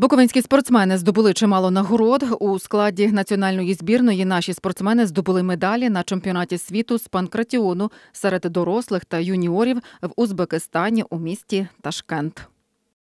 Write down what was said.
Буковинські спортсмени здобули чимало нагород. У складі національної збірної наші спортсмени здобули медалі на чемпіонаті світу з панкратіону серед дорослих та юніорів в Узбекистані у місті Ташкент.